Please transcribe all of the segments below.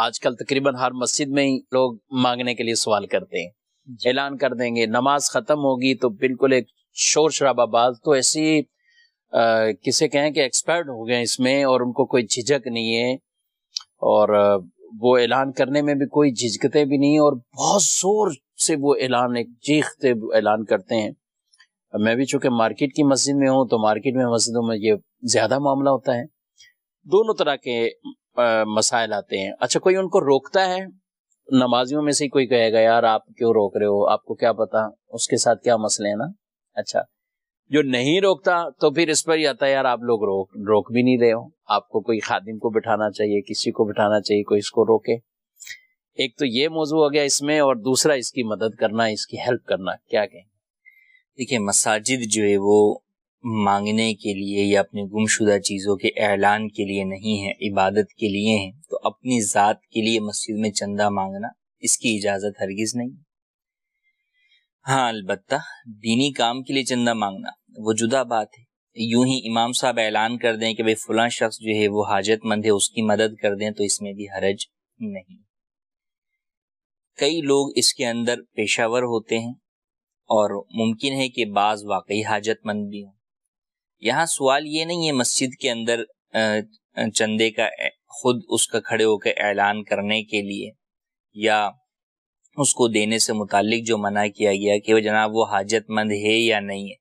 आजकल तकरीबन हर मस्जिद में ही लोग मांगने के लिए सवाल करते हैं ऐलान कर देंगे नमाज खत्म होगी तो बिल्कुल एक शोर शराबाबाज तो ऐसी किसे कहें कि एक्सपर्ट हो गए इसमें और उनको कोई झिझक नहीं है और वो ऐलान करने में भी कोई झिझकते भी नहीं और बहुत जोर से वो ऐलान एक चीखते ऐलान करते हैं मैं भी चूंकि मार्केट की मस्जिद में हूँ तो मार्केट में मस्जिदों में ये ज़्यादा मामला होता है दोनों तरह के मसाइल आते हैं अच्छा कोई उनको रोकता है नमाजियों में से कोई कहेगा यार आप क्यों रोक रहे हो आपको क्या पता उसके साथ क्या मसले हैं ना अच्छा जो नहीं रोकता तो फिर इस पर ही आता है यार आप लोग रोक रोक भी नहीं रहे हो आपको कोई खादिम को बिठाना चाहिए किसी को बिठाना चाहिए कोई इसको रोके एक तो ये मौजू हो गया इसमें और दूसरा इसकी मदद करना इसकी हेल्प करना क्या कहें देखिए मसाजिद जो है वो मांगने के लिए या अपने गुमशुदा चीज़ों के ऐलान के लिए नहीं है इबादत के लिए है तो अपनी ज़ात के लिए मस्जिद में चंदा मांगना इसकी इजाज़त हरगिज़ नहीं हाँ अलबत् दीनी काम के लिए चंदा मांगना वो जुदा बात है यूं ही इमाम साहब ऐलान कर दें कि भाई फलां शख्स जो है वो हाजतमंद है उसकी मदद कर दें तो इसमें भी हरज नहीं कई लोग इसके अंदर पेशावर होते हैं और मुमकिन है कि बाज़ वाकई हाजतमंद भी हों यहाँ सवाल ये नहीं है मस्जिद के अंदर चंदे का खुद उसका खड़े होकर ऐलान करने के लिए या उसको देने से मुतालिक जो मना किया गया कि वह जनाब वो हाजतमंद है या नहीं है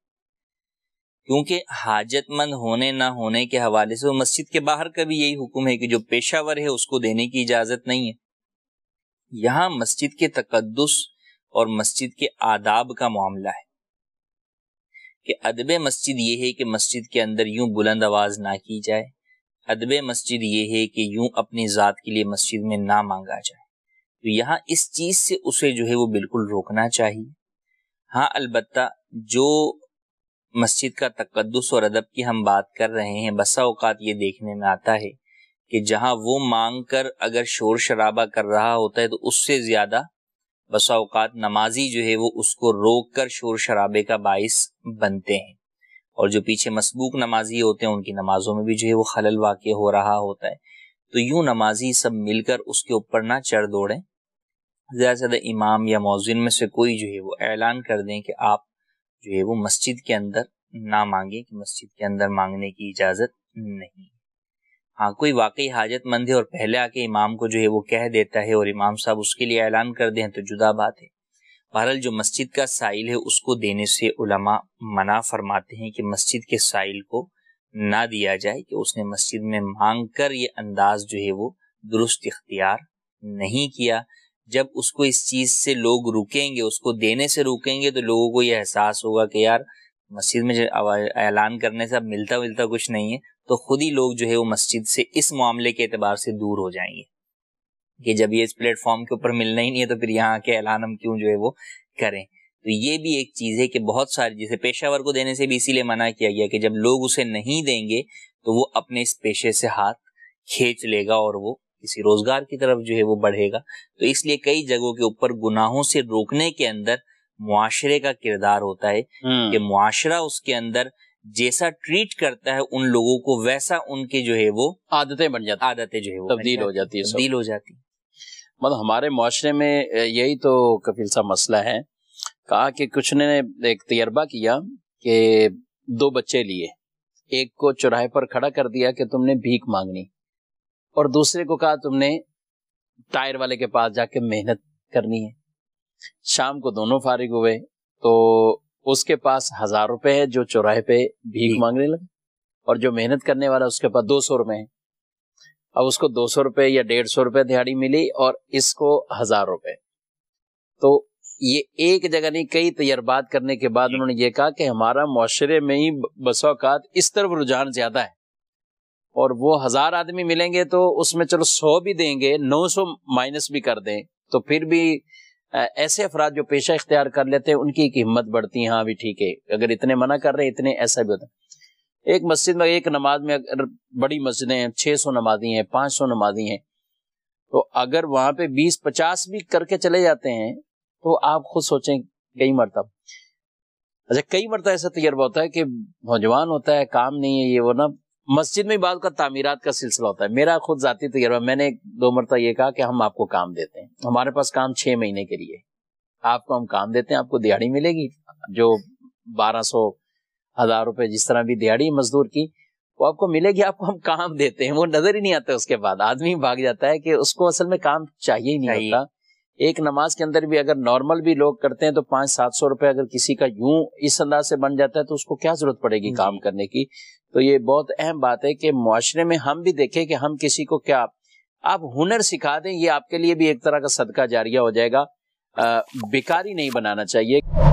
क्योंकि हाजतमंद होने ना होने के हवाले से वो मस्जिद के बाहर का भी यही हुक्म है कि जो पेशावर है उसको देने की इजाज़त नहीं है यहाँ मस्जिद के तकदस और मस्जिद के आदाब का मामला है कि अदब मस्जिद ये है कि मस्जिद के अंदर यूं बुलंद आवाज़ ना की जाए अदब मस्जिद ये है कि यूं अपनी ज़ात के लिए मस्जिद में ना मांगा जाए तो यहाँ इस चीज़ से उसे जो है वो बिल्कुल रोकना चाहिए हाँ अलबत् जो मस्जिद का तकदस और अदब की हम बात कर रहे हैं बसा अवकात ये देखने में आता है कि जहाँ वो मांग कर अगर शोर शराबा कर रहा होता है तो उससे ज़्यादा बसाओकात नमाजी जो है वो उसको रोक कर शोर शराबे का बायस बनते हैं और जो पीछे मसबूक नमाजी होते हैं उनकी नमाजों में भी जो है वो खलल वाक़ हो रहा होता है तो यूं नमाजी सब मिलकर उसके ऊपर ना चढ़ दौड़ें ज़्यादा से ज़्यादा इमाम या मौजिन में से कोई जो है वो ऐलान कर दें कि आप जो है वो मस्जिद के अंदर ना मांगें कि मस्जिद के अंदर मांगने की इजाज़त नहीं हाँ कोई वाकई हाजतमंद है और पहले आके इमाम को जो है वो कह देता है और इमाम साहब उसके लिए ऐलान कर दें तो जुदा बात है बहरहाल जो मस्जिद का साइल है उसको देने से उलमा मना फरमाते हैं कि मस्जिद के साइल को ना दिया जाए कि उसने मस्जिद में मांग कर ये अंदाज जो है वो दुरुस्त इख्तियार नहीं किया जब उसको इस चीज़ से लोग रुकेंगे उसको देने से रुकेंगे तो लोगों को यह एहसास होगा कि यार मस्जिद में ऐलान करने से अब मिलता मिलता कुछ नहीं है तो खुद ही लोग जो है वो मस्जिद से इस मामले के अतबार से दूर हो जाएंगे कि जब ये इस प्लेटफॉर्म के ऊपर मिलना ही नहीं है तो फिर यहाँ के ऐलान हम क्यों जो है वो करें तो ये भी एक चीज़ है कि बहुत सारे जैसे पेशावर को देने से भी इसीलिए मना किया गया कि जब लोग उसे नहीं देंगे तो वो अपने इस पेशे से हाथ खींच लेगा और वो किसी रोजगार की तरफ जो है वो बढ़ेगा तो इसलिए कई जगहों के ऊपर गुनाहों से रोकने के अंदर मुआरे का किरदार होता है हम्म। कि मुआरा उसके अंदर जैसा ट्रीट करता है उन लोगों को वैसा उनके जो है वो आदतें बन जाती आदतें जो है वो तब्दील हो जाती है तब्दील हो जाती मतलब हमारे माशरे में यही तो कपिल सा मसला है कहा कि कुछ ने एक तजर्बा किया कि दो बच्चे लिए एक को चौराहे पर खड़ा कर दिया कि तुमने भीख मांगनी और दूसरे को कहा तुमने टायर वाले के पास जाके मेहनत करनी है शाम को दोनों फारिग हुए तो उसके पास हजार रुपए है जो चौराहे पे भीख मांगने लगा और जो मेहनत करने वाला उसके पास दो सौ रुपए है अब उसको दो सौ रुपए या डेढ़ सौ रुपए दिहाड़ी मिली और इसको हजार रुपए तो ये एक जगह नहीं कई तजर्बात करने के बाद उन्होंने ये कहा कि हमारा माशरे में ही बसौकात इस तरफ रुझान ज्यादा है और वो हजार आदमी मिलेंगे तो उसमें चलो सौ भी देंगे नौ सौ माइनस भी कर दें तो फिर भी ऐसे अफराद जो पेशा इख्तियार कर लेते हैं उनकी हिम्मत बढ़ती है हाँ भी ठीक है अगर इतने मना कर रहे हैं इतने ऐसा भी होता है एक मस्जिद में एक नमाज में अगर बड़ी मस्जिदें हैं छः सौ नमाजी हैं पाँच सौ नमाजी हैं तो अगर वहाँ पे बीस पचास भी करके चले जाते हैं तो आप खुद सोचें कई मरतब अच्छा कई मरतब ऐसा तजर्बा होता है कि नौजवान होता है काम नहीं है ये वो ना मस्जिद में बात का तामीरात का सिलसिला होता है मेरा खुद जाती तजर्बा मैंने दो मरता ये कहा कि हम आपको काम देते हैं हमारे पास काम छह महीने के लिए आपको हम काम देते हैं आपको दिहाड़ी मिलेगी जो बारह सौ हज़ार रुपए जिस तरह भी दिहाड़ी मजदूर की वो आपको मिलेगी आपको हम काम देते हैं वो नज़र ही नहीं आता उसके बाद आदमी भाग जाता है कि उसको असल में काम चाहिए ही नहीं होता एक नमाज के अंदर भी अगर नॉर्मल भी लोग करते हैं तो पाँच सात सौ रुपये अगर किसी का यूं इस अंदाज से बन जाता है तो उसको क्या जरूरत पड़ेगी काम करने की तो ये बहुत अहम बात है कि मुआरे में हम भी देखें कि हम किसी को क्या आप हुनर सिखा दें ये आपके लिए भी एक तरह का सदका जारिया हो जाएगा आ, बेकारी नहीं बनाना चाहिए